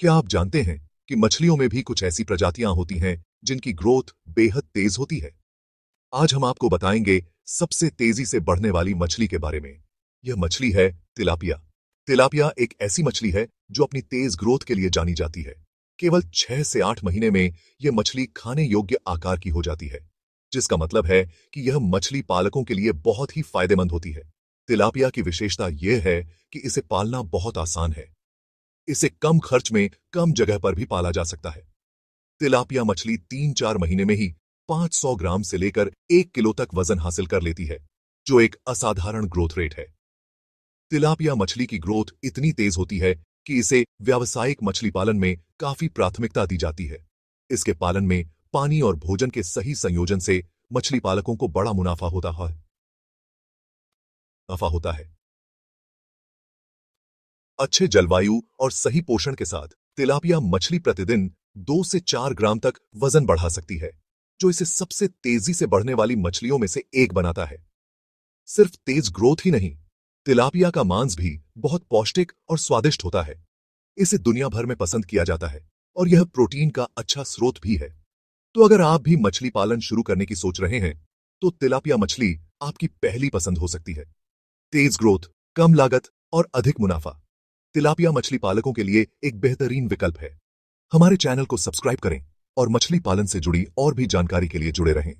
क्या आप जानते हैं कि मछलियों में भी कुछ ऐसी प्रजातियां होती हैं जिनकी ग्रोथ बेहद तेज होती है आज हम आपको बताएंगे सबसे तेजी से बढ़ने वाली मछली के बारे में यह मछली है तिलापिया तिलापिया एक ऐसी मछली है जो अपनी तेज ग्रोथ के लिए जानी जाती है केवल छह से आठ महीने में यह मछली खाने योग्य आकार की हो जाती है जिसका मतलब है कि यह मछली पालकों के लिए बहुत ही फायदेमंद होती है तिलापिया की विशेषता यह है कि इसे पालना बहुत आसान है इसे कम खर्च में कम जगह पर भी पाला जा सकता है तिलापिया मछली तीन चार महीने में ही 500 ग्राम से लेकर एक किलो तक वजन हासिल कर लेती है जो एक असाधारण ग्रोथ रेट है तिलापिया मछली की ग्रोथ इतनी तेज होती है कि इसे व्यावसायिक मछली पालन में काफी प्राथमिकता दी जाती है इसके पालन में पानी और भोजन के सही संयोजन से मछली पालकों को बड़ा मुनाफा होता है मुनाफा होता है अच्छे जलवायु और सही पोषण के साथ तिलापिया मछली प्रतिदिन दो से चार ग्राम तक वजन बढ़ा सकती है जो इसे सबसे तेजी से बढ़ने वाली मछलियों में से एक बनाता है सिर्फ तेज ग्रोथ ही नहीं तिलापिया का मांस भी बहुत पौष्टिक और स्वादिष्ट होता है इसे दुनिया भर में पसंद किया जाता है और यह प्रोटीन का अच्छा स्रोत भी है तो अगर आप भी मछली पालन शुरू करने की सोच रहे हैं तो तिलापिया मछली आपकी पहली पसंद हो सकती है तेज ग्रोथ कम लागत और अधिक मुनाफा तिलापिया मछली पालकों के लिए एक बेहतरीन विकल्प है हमारे चैनल को सब्सक्राइब करें और मछली पालन से जुड़ी और भी जानकारी के लिए जुड़े रहें